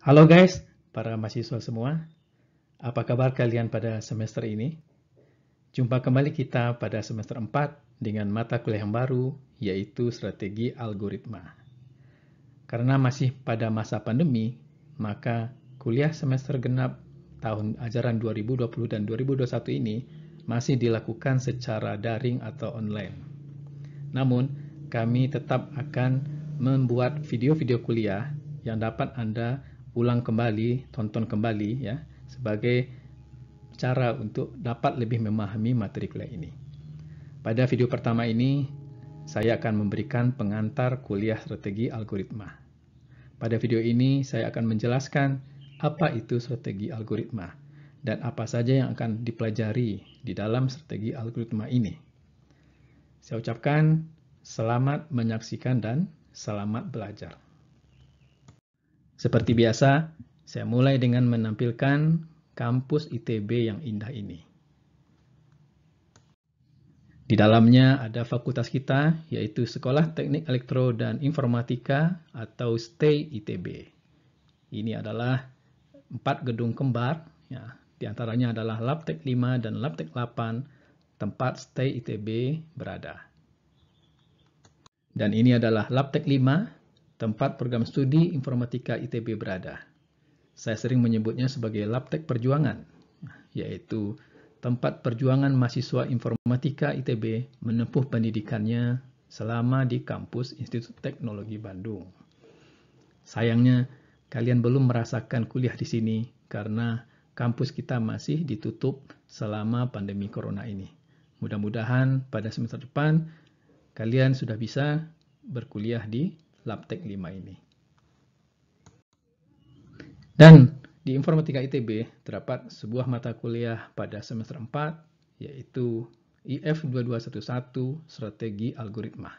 Halo guys, para mahasiswa semua. Apa kabar kalian pada semester ini? Jumpa kembali kita pada semester 4 dengan mata kuliah yang baru, yaitu strategi algoritma. Karena masih pada masa pandemi, maka kuliah semester genap tahun ajaran 2020 dan 2021 ini masih dilakukan secara daring atau online. Namun, kami tetap akan membuat video-video kuliah yang dapat Anda ulang kembali, tonton kembali ya sebagai cara untuk dapat lebih memahami materi kuliah ini. Pada video pertama ini, saya akan memberikan pengantar kuliah strategi algoritma. Pada video ini, saya akan menjelaskan apa itu strategi algoritma dan apa saja yang akan dipelajari di dalam strategi algoritma ini. Saya ucapkan selamat menyaksikan dan selamat belajar. Seperti biasa, saya mulai dengan menampilkan kampus ITB yang indah ini. Di dalamnya ada fakultas kita, yaitu Sekolah Teknik Elektro dan Informatika atau STEI ITB. Ini adalah empat gedung kembar, ya. di antaranya adalah Labtek 5 dan Labtek 8, tempat STEI ITB berada. Dan ini adalah Labtek 5, tempat program studi informatika ITB berada. Saya sering menyebutnya sebagai Laptek Perjuangan, yaitu tempat perjuangan mahasiswa informatika ITB menempuh pendidikannya selama di kampus Institut Teknologi Bandung. Sayangnya, kalian belum merasakan kuliah di sini karena kampus kita masih ditutup selama pandemi corona ini. Mudah-mudahan pada semester depan kalian sudah bisa berkuliah di Laptek 5 ini. Dan di Informatika ITB terdapat sebuah mata kuliah pada semester 4 yaitu IF 2211 Strategi Algoritma.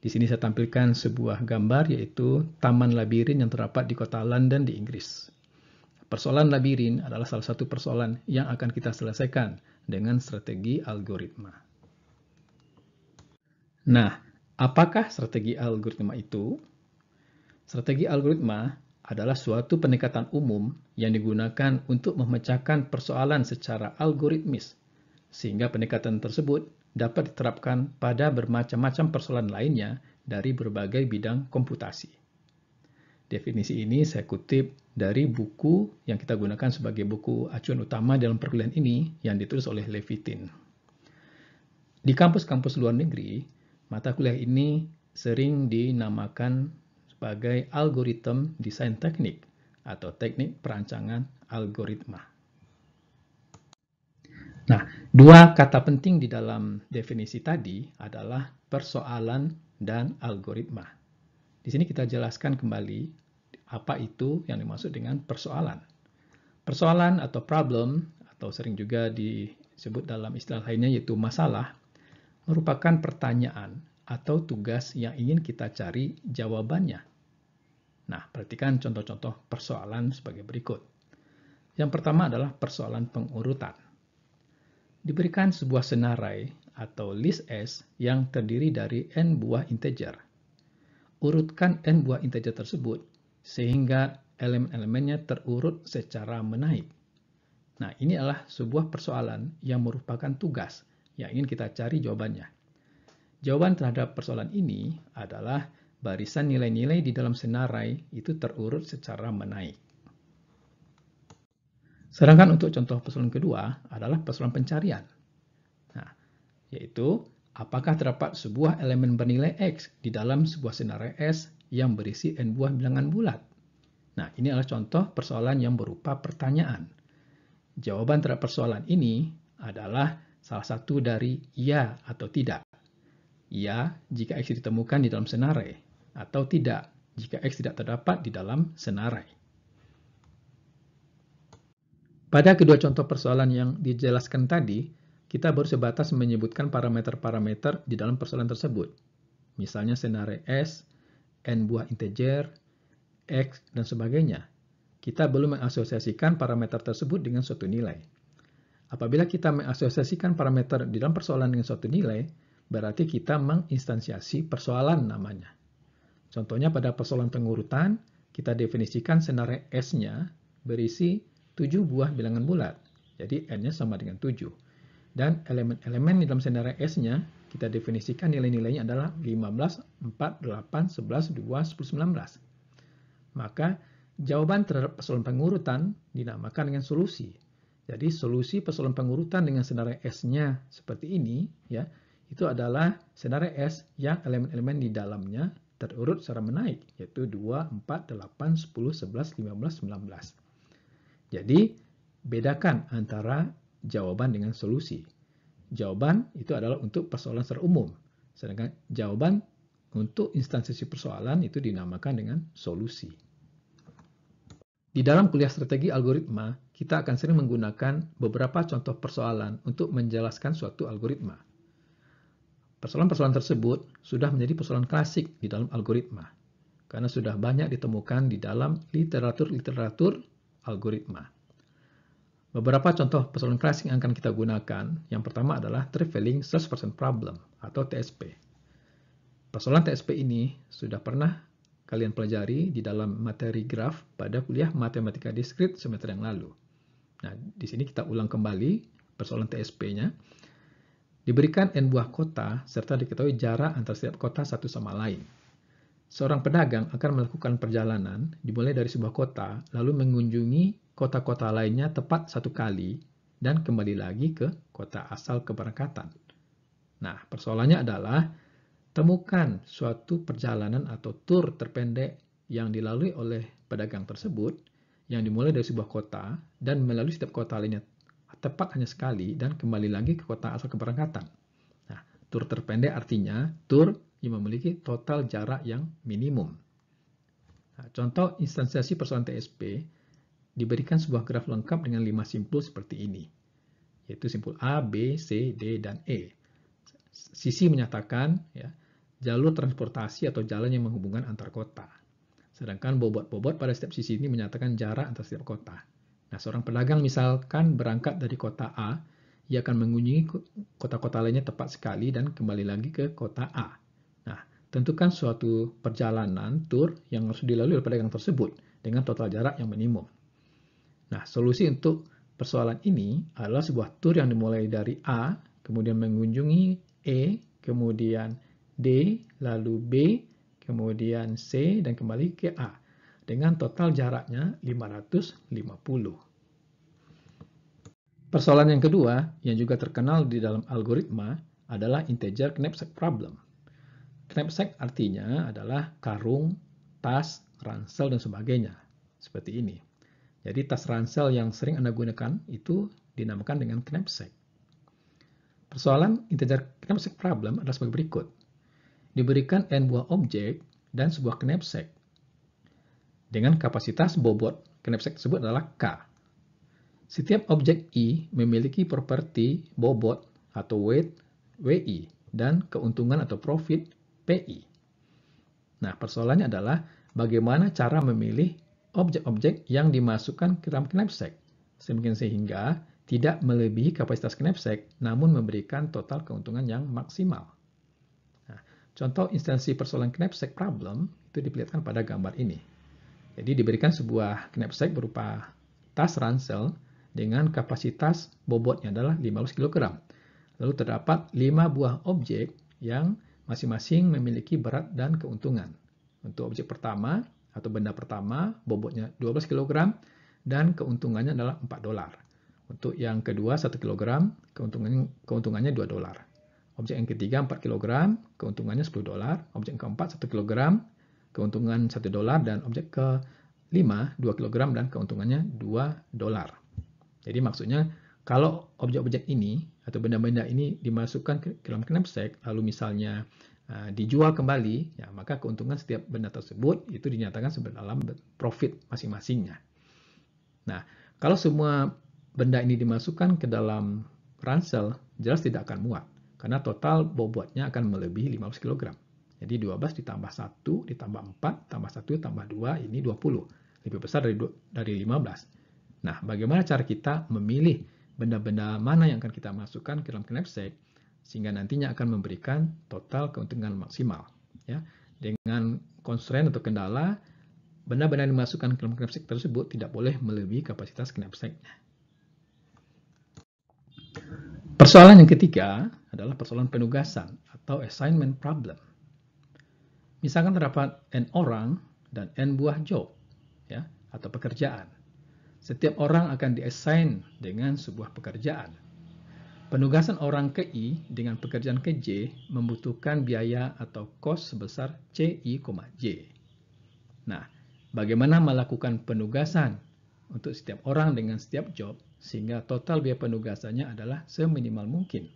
Di sini saya tampilkan sebuah gambar yaitu taman labirin yang terdapat di kota London di Inggris. Persoalan labirin adalah salah satu persoalan yang akan kita selesaikan dengan strategi algoritma. Nah, Apakah strategi algoritma itu? Strategi algoritma adalah suatu pendekatan umum yang digunakan untuk memecahkan persoalan secara algoritmis, sehingga pendekatan tersebut dapat diterapkan pada bermacam-macam persoalan lainnya dari berbagai bidang komputasi. Definisi ini saya kutip dari buku yang kita gunakan sebagai buku acuan utama dalam perkuliahan ini yang ditulis oleh Levitin. Di kampus-kampus luar negeri, Mata kuliah ini sering dinamakan sebagai algoritma desain teknik atau teknik perancangan algoritma. Nah, dua kata penting di dalam definisi tadi adalah persoalan dan algoritma. Di sini kita jelaskan kembali apa itu yang dimaksud dengan persoalan. Persoalan atau problem atau sering juga disebut dalam istilah lainnya yaitu masalah merupakan pertanyaan atau tugas yang ingin kita cari jawabannya. Nah, perhatikan contoh-contoh persoalan sebagai berikut. Yang pertama adalah persoalan pengurutan. Diberikan sebuah senarai atau list S yang terdiri dari n buah integer. Urutkan n buah integer tersebut sehingga elemen-elemennya terurut secara menaik. Nah, ini adalah sebuah persoalan yang merupakan tugas yang ingin kita cari jawabannya. Jawaban terhadap persoalan ini adalah barisan nilai-nilai di dalam senarai itu terurut secara menaik. Sedangkan untuk contoh persoalan kedua adalah persoalan pencarian. Nah, yaitu apakah terdapat sebuah elemen bernilai X di dalam sebuah senarai S yang berisi N buah bilangan bulat? Nah, ini adalah contoh persoalan yang berupa pertanyaan. Jawaban terhadap persoalan ini adalah salah satu dari ya atau tidak. Ya jika X ditemukan di dalam senarai, atau tidak jika X tidak terdapat di dalam senarai. Pada kedua contoh persoalan yang dijelaskan tadi, kita baru sebatas menyebutkan parameter-parameter di dalam persoalan tersebut. Misalnya senarai S, N buah integer, X, dan sebagainya. Kita belum mengasosiasikan parameter tersebut dengan suatu nilai. Apabila kita mengasosiasikan parameter di dalam persoalan dengan suatu nilai, berarti kita menginstansiasi persoalan namanya. Contohnya pada persoalan pengurutan, kita definisikan senarai S-nya berisi 7 buah bilangan bulat. Jadi N-nya sama dengan 7. Dan elemen-elemen di dalam senarai S-nya, kita definisikan nilai-nilainya adalah 15, 4, 8, 11, 2, 10, 19. Maka, jawaban terhadap persoalan pengurutan dinamakan dengan solusi jadi solusi persoalan pengurutan dengan senarai S-nya seperti ini, ya, itu adalah senarai S yang elemen-elemen di dalamnya terurut secara menaik, yaitu 2, 4, 8, 10, 11, 15, 19. Jadi, bedakan antara jawaban dengan solusi. Jawaban itu adalah untuk persoalan secara umum, sedangkan jawaban untuk instansi persoalan itu dinamakan dengan solusi. Di dalam kuliah strategi algoritma, kita akan sering menggunakan beberapa contoh persoalan untuk menjelaskan suatu algoritma. Persoalan-persoalan tersebut sudah menjadi persoalan klasik di dalam algoritma, karena sudah banyak ditemukan di dalam literatur-literatur algoritma. Beberapa contoh persoalan klasik yang akan kita gunakan, yang pertama adalah Traveling Search Person Problem atau TSP. Persoalan TSP ini sudah pernah kalian pelajari di dalam materi graf pada kuliah matematika diskrit semester yang lalu. Nah, di sini kita ulang kembali persoalan TSP-nya. Diberikan N buah kota, serta diketahui jarak antara setiap kota satu sama lain. Seorang pedagang akan melakukan perjalanan dimulai dari sebuah kota, lalu mengunjungi kota-kota lainnya tepat satu kali, dan kembali lagi ke kota asal keberangkatan. Nah, persoalannya adalah temukan suatu perjalanan atau tur terpendek yang dilalui oleh pedagang tersebut yang dimulai dari sebuah kota dan melalui setiap kota lainnya tepat hanya sekali dan kembali lagi ke kota asal keberangkatan. Nah, tur terpendek artinya tur yang memiliki total jarak yang minimum. Nah, contoh instansiasi persoalan TSP diberikan sebuah graf lengkap dengan lima simpul seperti ini, yaitu simpul A, B, C, D, dan E. Sisi menyatakan ya, jalur transportasi atau jalan yang menghubungkan antar kota. Sedangkan bobot-bobot pada setiap sisi ini menyatakan jarak antara setiap kota. Nah, seorang pedagang misalkan berangkat dari kota A, ia akan mengunjungi kota-kota lainnya tepat sekali dan kembali lagi ke kota A. Nah, tentukan suatu perjalanan tur yang harus dilalui oleh pedagang tersebut dengan total jarak yang minimum. Nah, solusi untuk persoalan ini adalah sebuah tur yang dimulai dari A, kemudian mengunjungi E, kemudian D, lalu B, kemudian C, dan kembali ke A. Dengan total jaraknya 550. Persoalan yang kedua, yang juga terkenal di dalam algoritma, adalah integer knapsack problem. Knapsack artinya adalah karung, tas, ransel, dan sebagainya. Seperti ini. Jadi tas ransel yang sering Anda gunakan itu dinamakan dengan knapsack. Persoalan integer knapsack problem adalah sebagai berikut diberikan n buah objek dan sebuah knapsack. Dengan kapasitas bobot, knapsack tersebut adalah K. Setiap objek I memiliki properti bobot atau weight WI dan keuntungan atau profit PI. Nah, persoalannya adalah bagaimana cara memilih objek-objek yang dimasukkan ke dalam knapsack semakin sehingga tidak melebihi kapasitas knapsack namun memberikan total keuntungan yang maksimal. Contoh instansi persoalan knapsack problem itu diperlihatkan pada gambar ini. Jadi diberikan sebuah knapsack berupa tas ransel dengan kapasitas bobotnya adalah 15 kg. Lalu terdapat 5 buah objek yang masing-masing memiliki berat dan keuntungan. Untuk objek pertama atau benda pertama bobotnya 12 kg dan keuntungannya adalah 4 dolar. Untuk yang kedua 1 kg, keuntungannya, keuntungannya 2 dolar. Objek yang ketiga 4 kg, keuntungannya 10 dolar. Objek yang keempat 1 kg, keuntungan 1 dolar. Dan objek ke-5 2 kg dan keuntungannya 2 dolar. Jadi maksudnya kalau objek-objek ini atau benda-benda ini dimasukkan ke dalam knapsack, lalu misalnya eh, dijual kembali, ya maka keuntungan setiap benda tersebut itu dinyatakan sebagai dalam profit masing-masingnya. Nah, kalau semua benda ini dimasukkan ke dalam ransel, jelas tidak akan muat. Karena total bobotnya akan melebihi 15 kg. Jadi 12 ditambah 1, ditambah 4, tambah 1, tambah 2, ini 20. Lebih besar dari, dari 15. Nah, bagaimana cara kita memilih benda-benda mana yang akan kita masukkan ke dalam knapsack sehingga nantinya akan memberikan total keuntungan maksimal. Ya, dengan constraint atau kendala, benda-benda yang dimasukkan ke dalam knapsack tersebut tidak boleh melebihi kapasitas knapsacknya. Persoalan yang ketiga, adalah persoalan penugasan atau assignment problem. Misalkan terdapat n orang dan n buah job ya, atau pekerjaan. Setiap orang akan diassign dengan sebuah pekerjaan. Penugasan orang ke I dengan pekerjaan ke J membutuhkan biaya atau cost sebesar CI, J. Nah, bagaimana melakukan penugasan untuk setiap orang dengan setiap job sehingga total biaya penugasannya adalah seminimal mungkin?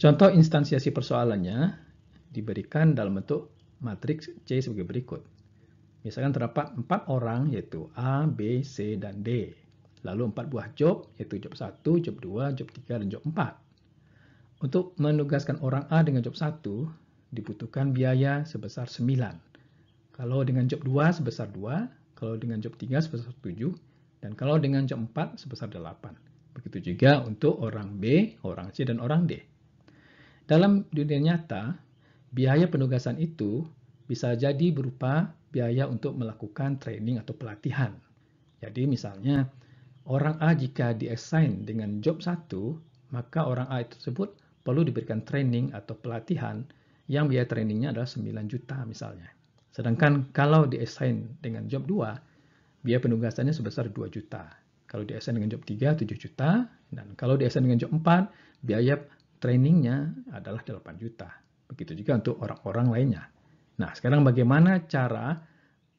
Contoh instansiasi persoalannya diberikan dalam bentuk matriks C sebagai berikut. Misalkan terdapat 4 orang yaitu A, B, C, dan D. Lalu 4 buah job yaitu job 1, job 2, job 3, dan job 4. Untuk menugaskan orang A dengan job 1 dibutuhkan biaya sebesar 9. Kalau dengan job 2 sebesar 2, kalau dengan job 3 sebesar 7, dan kalau dengan job 4 sebesar 8. Begitu juga untuk orang B, orang C, dan orang D. Nah, dalam dunia nyata, biaya penugasan itu bisa jadi berupa biaya untuk melakukan training atau pelatihan. Jadi misalnya, orang A jika diassign dengan job 1, maka orang A tersebut perlu diberikan training atau pelatihan yang biaya trainingnya adalah 9 juta misalnya. Sedangkan kalau diassign dengan job 2, biaya penugasannya sebesar 2 juta. Kalau diassign dengan job 3, 7 juta. Dan kalau diassign dengan job 4, biaya trainingnya adalah 8 juta. Begitu juga untuk orang-orang lainnya. Nah, sekarang bagaimana cara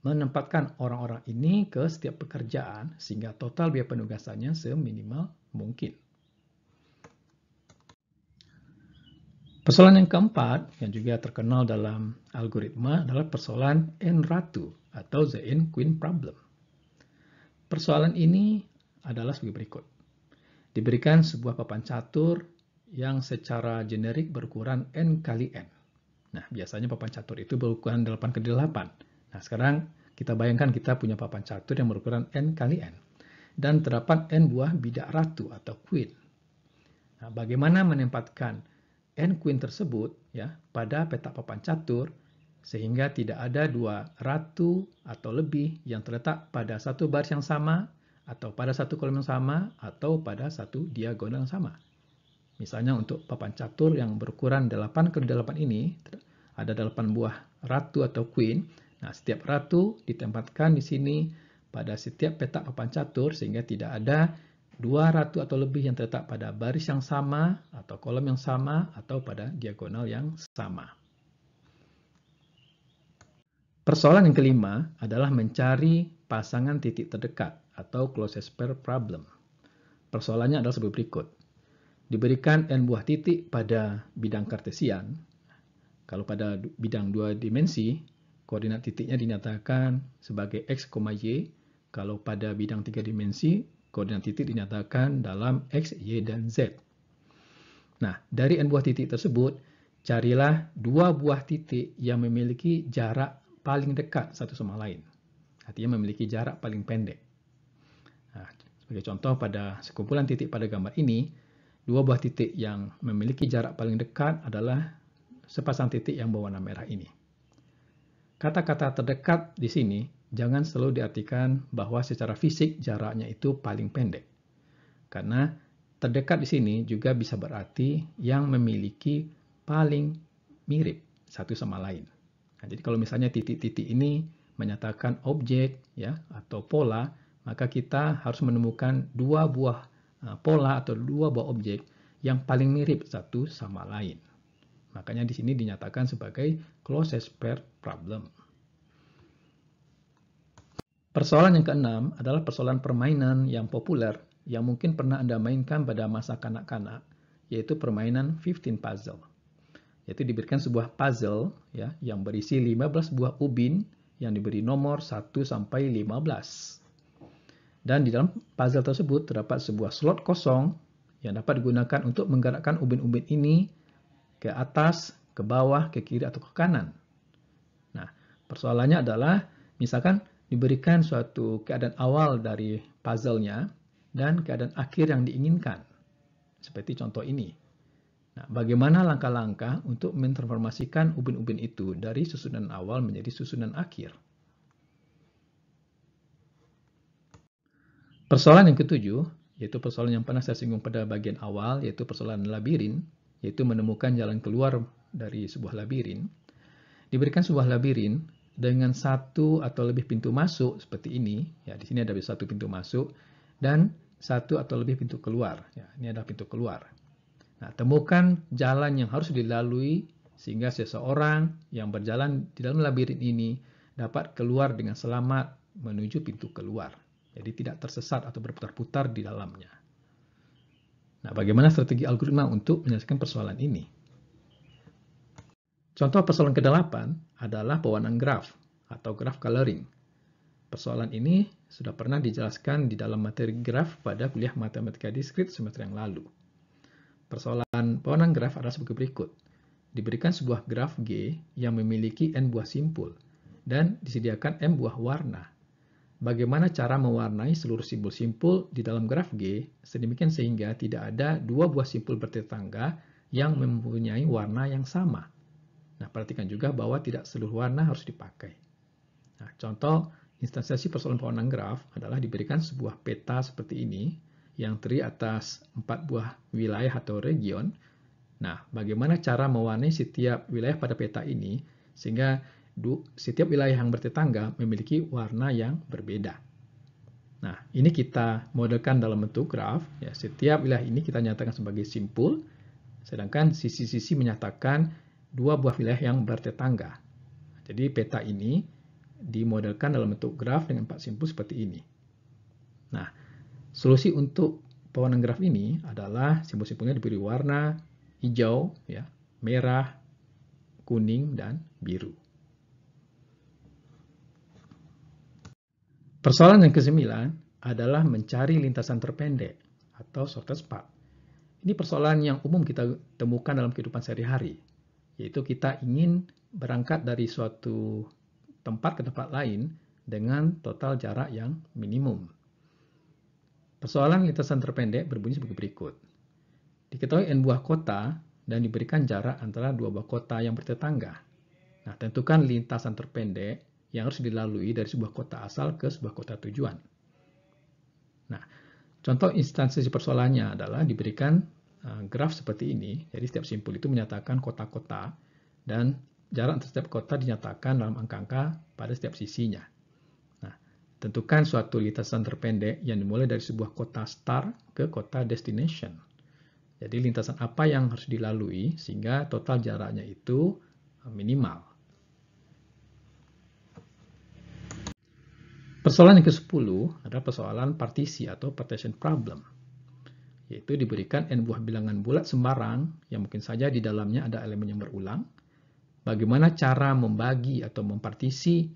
menempatkan orang-orang ini ke setiap pekerjaan sehingga total biaya penugasannya seminimal mungkin. Persoalan yang keempat yang juga terkenal dalam algoritma adalah persoalan n ratu atau the n queen problem. Persoalan ini adalah sebagai berikut. Diberikan sebuah papan catur yang secara generik berukuran N kali N. Nah, biasanya papan catur itu berukuran 8 ke 8. Nah, sekarang kita bayangkan kita punya papan catur yang berukuran N kali N. Dan terdapat N buah bidak ratu atau queen. Nah, bagaimana menempatkan N queen tersebut ya pada petak papan catur sehingga tidak ada dua ratu atau lebih yang terletak pada satu baris yang sama atau pada satu kolom yang sama, atau pada satu diagonal yang sama. Misalnya untuk papan catur yang berukuran 8 ke 8 ini, ada 8 buah ratu atau queen. Nah, setiap ratu ditempatkan di sini pada setiap petak papan catur sehingga tidak ada dua ratu atau lebih yang terletak pada baris yang sama atau kolom yang sama atau pada diagonal yang sama. Persoalan yang kelima adalah mencari pasangan titik terdekat atau closest pair problem. Persoalannya adalah sebagai berikut diberikan n buah titik pada bidang kartesian. Kalau pada bidang dua dimensi, koordinat titiknya dinyatakan sebagai x, y. Kalau pada bidang tiga dimensi, koordinat titik dinyatakan dalam x, y, dan z. Nah, dari n buah titik tersebut, carilah dua buah titik yang memiliki jarak paling dekat satu sama lain. Artinya memiliki jarak paling pendek. Nah, sebagai contoh, pada sekumpulan titik pada gambar ini, Dua buah titik yang memiliki jarak paling dekat adalah sepasang titik yang berwarna merah ini. Kata-kata terdekat di sini jangan selalu diartikan bahwa secara fisik jaraknya itu paling pendek. Karena terdekat di sini juga bisa berarti yang memiliki paling mirip satu sama lain. Nah, jadi kalau misalnya titik-titik ini menyatakan objek ya atau pola, maka kita harus menemukan dua buah Eh, pola atau dua buah objek yang paling mirip satu sama lain. Makanya di sini dinyatakan sebagai closest pair problem. Persoalan yang keenam adalah persoalan permainan yang populer yang mungkin pernah Anda mainkan pada masa kanak-kanak, yaitu permainan 15 puzzle. Yaitu diberikan sebuah puzzle ya yang berisi 15 buah ubin yang diberi nomor 1 sampai 15. Dan di dalam puzzle tersebut terdapat sebuah slot kosong yang dapat digunakan untuk menggerakkan ubin-ubin ini ke atas, ke bawah, ke kiri, atau ke kanan. Nah, persoalannya adalah misalkan diberikan suatu keadaan awal dari puzzle-nya dan keadaan akhir yang diinginkan. Seperti contoh ini. Nah, bagaimana langkah-langkah untuk mentransformasikan ubin-ubin itu dari susunan awal menjadi susunan akhir? Persoalan yang ketujuh, yaitu persoalan yang pernah saya singgung pada bagian awal, yaitu persoalan labirin, yaitu menemukan jalan keluar dari sebuah labirin. Diberikan sebuah labirin dengan satu atau lebih pintu masuk seperti ini, ya di sini ada satu pintu masuk, dan satu atau lebih pintu keluar. Ya, ini adalah pintu keluar. Nah, temukan jalan yang harus dilalui sehingga seseorang yang berjalan di dalam labirin ini dapat keluar dengan selamat menuju pintu keluar. Jadi tidak tersesat atau berputar-putar di dalamnya. Nah, bagaimana strategi algoritma untuk menyelesaikan persoalan ini? Contoh persoalan ke-8 adalah pewarnaan graf atau graf coloring. Persoalan ini sudah pernah dijelaskan di dalam materi graf pada kuliah matematika diskrit semester yang lalu. Persoalan pewarnaan graf adalah sebagai berikut. Diberikan sebuah graf G yang memiliki N buah simpul dan disediakan M buah warna bagaimana cara mewarnai seluruh simpul-simpul di dalam graf G, sedemikian sehingga tidak ada dua buah simpul bertetangga yang mempunyai warna yang sama. Nah, perhatikan juga bahwa tidak seluruh warna harus dipakai. Nah, contoh instansiasi persoalan pewarnaan graf adalah diberikan sebuah peta seperti ini yang teri atas empat buah wilayah atau region. Nah, bagaimana cara mewarnai setiap wilayah pada peta ini sehingga setiap wilayah yang bertetangga memiliki warna yang berbeda. Nah, ini kita modelkan dalam bentuk graf. Ya, setiap wilayah ini kita nyatakan sebagai simpul, sedangkan sisi-sisi menyatakan dua buah wilayah yang bertetangga. Jadi peta ini dimodelkan dalam bentuk graf dengan empat simpul seperti ini. Nah, solusi untuk pewarna graf ini adalah simpul-simpulnya diberi warna hijau, ya, merah, kuning, dan biru. Persoalan yang kesembilan adalah mencari lintasan terpendek atau shortest path. Ini persoalan yang umum kita temukan dalam kehidupan sehari-hari, yaitu kita ingin berangkat dari suatu tempat ke tempat lain dengan total jarak yang minimum. Persoalan lintasan terpendek berbunyi sebagai berikut. Diketahui n buah kota dan diberikan jarak antara dua buah kota yang bertetangga. Nah, tentukan lintasan terpendek yang harus dilalui dari sebuah kota asal ke sebuah kota tujuan. Nah, contoh instansi persoalannya adalah diberikan eh, graf seperti ini. Jadi setiap simpul itu menyatakan kota-kota dan jarak antar setiap kota dinyatakan dalam angka-angka pada setiap sisinya. Nah, tentukan suatu lintasan terpendek yang dimulai dari sebuah kota star ke kota destination. Jadi lintasan apa yang harus dilalui sehingga total jaraknya itu eh, minimal. Persoalan yang ke-10 adalah persoalan partisi atau partition problem, yaitu diberikan n buah bilangan bulat sembarang yang mungkin saja di dalamnya ada elemen yang berulang. Bagaimana cara membagi atau mempartisi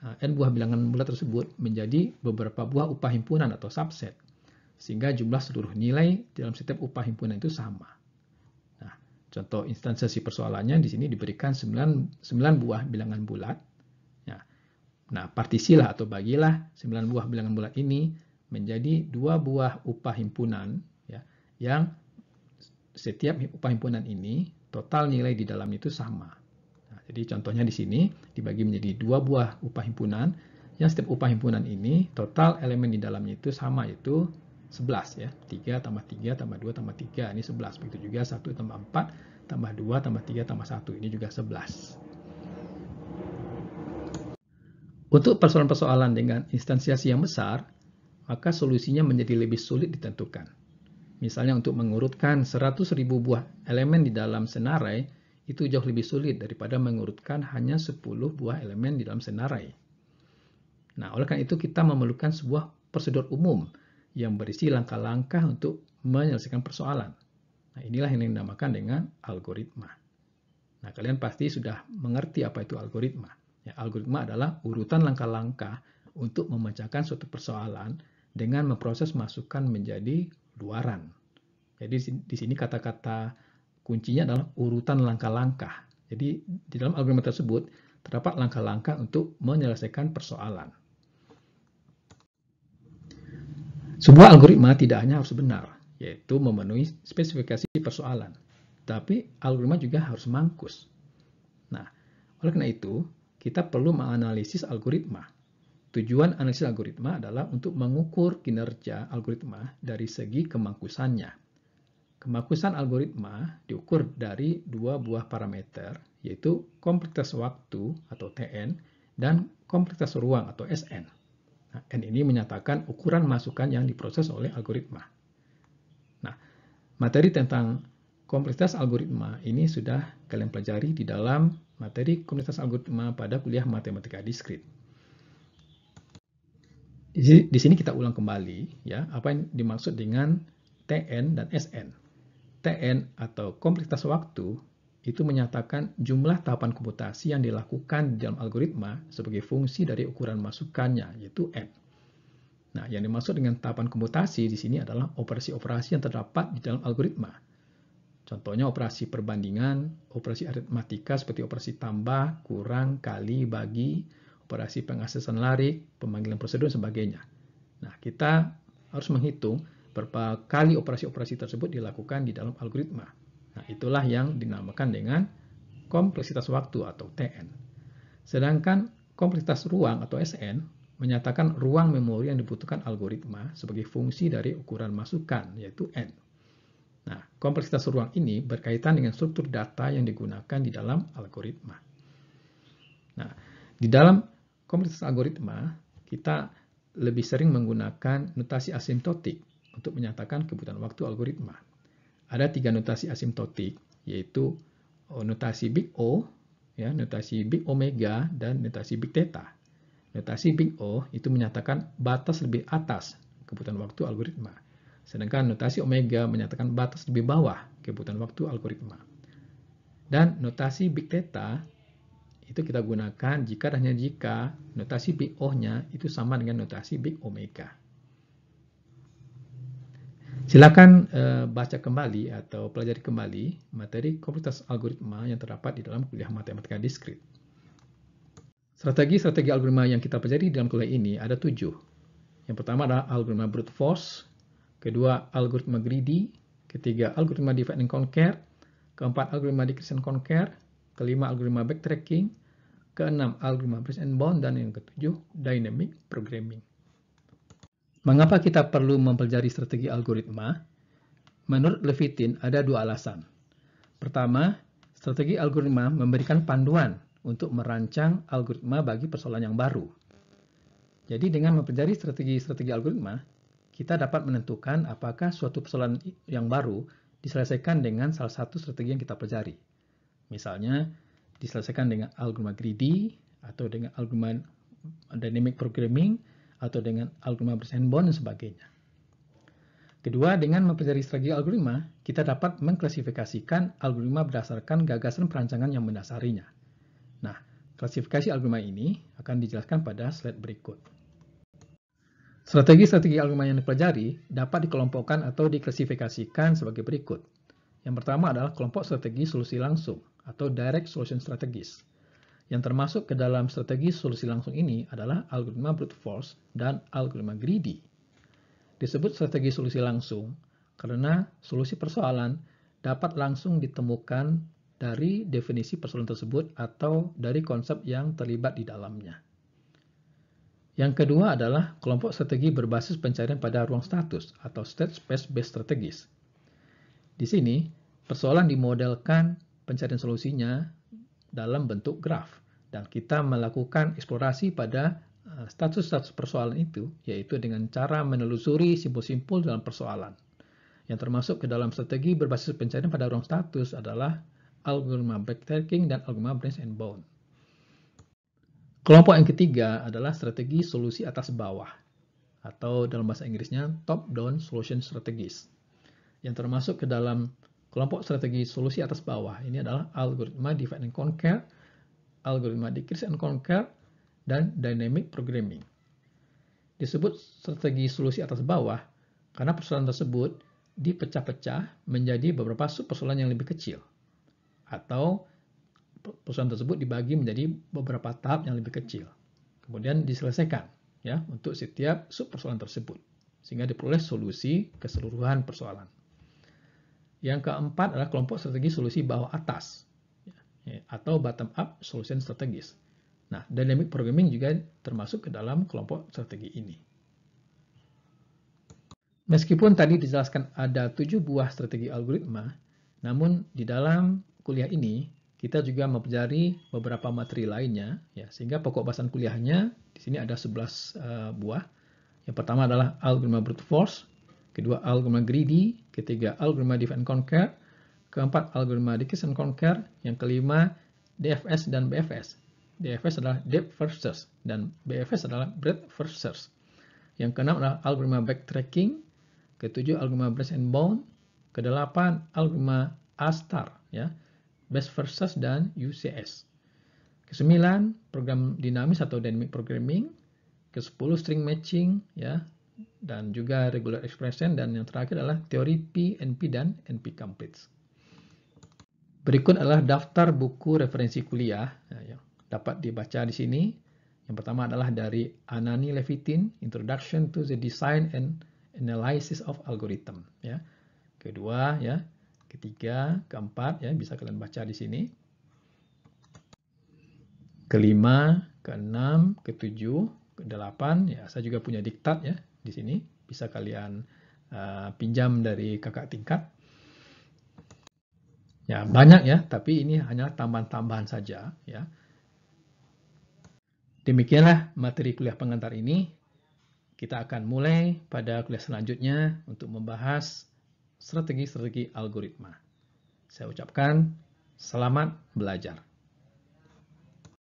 eh, n buah bilangan bulat tersebut menjadi beberapa buah upah himpunan atau subset, sehingga jumlah seluruh nilai dalam setiap upah himpunan itu sama. Nah, contoh instansiasi persoalannya di sini diberikan 9, 9 buah bilangan bulat Nah, partisilah atau bagilah 9 buah bilangan bulat ini menjadi dua buah upah himpunan ya, yang setiap upah himpunan ini total nilai di dalam itu sama. Nah, jadi contohnya di sini dibagi menjadi dua buah upah himpunan yang setiap upah himpunan ini total elemen di dalamnya itu sama yaitu 11 ya. 3 tambah 3 tambah 2 tambah 3 ini 11. Begitu juga 1 tambah 4 tambah 2 tambah 3 tambah 1 ini juga 11. Untuk persoalan-persoalan dengan instansiasi yang besar, maka solusinya menjadi lebih sulit ditentukan. Misalnya untuk mengurutkan 100.000 buah elemen di dalam senarai, itu jauh lebih sulit daripada mengurutkan hanya 10 buah elemen di dalam senarai. Nah, oleh karena itu kita memerlukan sebuah prosedur umum yang berisi langkah-langkah untuk menyelesaikan persoalan. Nah, inilah yang dinamakan dengan algoritma. Nah, kalian pasti sudah mengerti apa itu algoritma. Ya, algoritma adalah urutan langkah-langkah untuk memecahkan suatu persoalan dengan memproses masukan menjadi luaran. Jadi di sini kata-kata kuncinya adalah urutan langkah-langkah. Jadi di dalam algoritma tersebut terdapat langkah-langkah untuk menyelesaikan persoalan. Sebuah algoritma tidak hanya harus benar, yaitu memenuhi spesifikasi persoalan, tapi algoritma juga harus mangkus. Nah, oleh karena itu, kita perlu menganalisis algoritma. Tujuan analisis algoritma adalah untuk mengukur kinerja algoritma dari segi kemangkusannya. Kemangkusan algoritma diukur dari dua buah parameter, yaitu kompleksitas waktu atau TN dan kompleksitas ruang atau SN. Nah, N ini menyatakan ukuran masukan yang diproses oleh algoritma. Nah, materi tentang kompleksitas algoritma ini sudah kalian pelajari di dalam materi komunitas algoritma pada kuliah matematika diskrit. Di sini kita ulang kembali ya apa yang dimaksud dengan TN dan SN. TN atau kompleksitas waktu itu menyatakan jumlah tahapan komputasi yang dilakukan di dalam algoritma sebagai fungsi dari ukuran masukannya, yaitu n. Nah, yang dimaksud dengan tahapan komputasi di sini adalah operasi-operasi yang terdapat di dalam algoritma. Contohnya operasi perbandingan, operasi aritmatika seperti operasi tambah, kurang, kali, bagi, operasi pengaksesan larik, pemanggilan prosedur, sebagainya. Nah, kita harus menghitung berapa kali operasi-operasi tersebut dilakukan di dalam algoritma. Nah, itulah yang dinamakan dengan kompleksitas waktu atau TN. Sedangkan kompleksitas ruang atau SN menyatakan ruang memori yang dibutuhkan algoritma sebagai fungsi dari ukuran masukan, yaitu N. Nah, kompleksitas ruang ini berkaitan dengan struktur data yang digunakan di dalam algoritma. Nah, di dalam kompleksitas algoritma, kita lebih sering menggunakan notasi asimptotik untuk menyatakan kebutuhan waktu algoritma. Ada tiga notasi asimptotik, yaitu oh, notasi big O, ya, notasi big omega, dan notasi big theta. Notasi big O itu menyatakan batas lebih atas kebutuhan waktu algoritma Sedangkan notasi omega menyatakan batas lebih bawah kebutuhan waktu algoritma. Dan notasi big theta itu kita gunakan jika dan hanya jika notasi big O-nya itu sama dengan notasi big omega. Silakan eh, baca kembali atau pelajari kembali materi komputasi algoritma yang terdapat di dalam kuliah matematika diskrit. Strategi-strategi algoritma yang kita pelajari dalam kuliah ini ada tujuh. Yang pertama adalah algoritma brute force, kedua algoritma greedy, ketiga algoritma divide and conquer, keempat algoritma decrease and conquer, kelima algoritma backtracking, keenam algoritma press and bound, dan yang ketujuh dynamic programming. Mengapa kita perlu mempelajari strategi algoritma? Menurut Levitin, ada dua alasan. Pertama, strategi algoritma memberikan panduan untuk merancang algoritma bagi persoalan yang baru. Jadi dengan mempelajari strategi-strategi algoritma, kita dapat menentukan apakah suatu persoalan yang baru diselesaikan dengan salah satu strategi yang kita pelajari. Misalnya, diselesaikan dengan algoritma greedy, atau dengan algoritma dynamic programming, atau dengan algoritma bersenbon, bond dan sebagainya. Kedua, dengan mempelajari strategi algoritma, kita dapat mengklasifikasikan algoritma berdasarkan gagasan perancangan yang mendasarinya. Nah, klasifikasi algoritma ini akan dijelaskan pada slide berikut. Strategi-strategi algoritma yang dipelajari dapat dikelompokkan atau diklasifikasikan sebagai berikut. Yang pertama adalah kelompok strategi solusi langsung atau direct solution strategies. Yang termasuk ke dalam strategi solusi langsung ini adalah algoritma brute force dan algoritma greedy. Disebut strategi solusi langsung karena solusi persoalan dapat langsung ditemukan dari definisi persoalan tersebut atau dari konsep yang terlibat di dalamnya. Yang kedua adalah kelompok strategi berbasis pencarian pada ruang status atau state space based strategies. Di sini, persoalan dimodelkan pencarian solusinya dalam bentuk graf dan kita melakukan eksplorasi pada eh, status-status persoalan itu yaitu dengan cara menelusuri simpul-simpul dalam persoalan. Yang termasuk ke dalam strategi berbasis pencarian pada ruang status adalah algoritma backtracking dan algoritma branch and bound. Kelompok yang ketiga adalah strategi solusi atas bawah atau dalam bahasa Inggrisnya top down solution strategies. Yang termasuk ke dalam kelompok strategi solusi atas bawah ini adalah algoritma divide and conquer, algoritma decrease and conquer, dan dynamic programming. Disebut strategi solusi atas bawah karena persoalan tersebut dipecah-pecah menjadi beberapa sub-persoalan yang lebih kecil atau Persoalan tersebut dibagi menjadi beberapa tahap yang lebih kecil. Kemudian diselesaikan ya untuk setiap sub persoalan tersebut sehingga diperoleh solusi keseluruhan persoalan. Yang keempat adalah kelompok strategi solusi bawah atas ya, ya, atau bottom up solution strategis. Nah, dynamic programming juga termasuk ke dalam kelompok strategi ini. Meskipun tadi dijelaskan ada tujuh buah strategi algoritma, namun di dalam kuliah ini kita juga mempelajari beberapa materi lainnya, ya, sehingga pokok bahasan kuliahnya di sini ada 11 uh, eh, buah. Yang pertama adalah algoritma brute force, kedua algoritma greedy, ketiga algoritma divide and conquer, keempat algoritma Dickies conquer, yang kelima DFS dan BFS. DFS adalah depth first search dan BFS adalah breadth first search. Yang keenam adalah algoritma backtracking, ketujuh algoritma brace and bound, kedelapan algoritma A star ya. Best Versus, dan UCS. Kesembilan, program dinamis atau dynamic programming. Kesepuluh, string matching, ya, dan juga regular expression. Dan yang terakhir adalah teori P NP dan NP complete. Berikut adalah daftar buku referensi kuliah ya, yang dapat dibaca di sini. Yang pertama adalah dari Anani Levitin, Introduction to the Design and Analysis of Algorithm. Ya. Kedua, ya, ketiga, keempat ya bisa kalian baca di sini. Kelima, keenam, ketujuh, kedelapan ya saya juga punya diktat ya di sini bisa kalian uh, pinjam dari kakak tingkat. Ya, banyak ya, tapi ini hanya tambahan-tambahan saja ya. Demikianlah materi kuliah pengantar ini. Kita akan mulai pada kuliah selanjutnya untuk membahas strategi-strategi algoritma. Saya ucapkan selamat belajar.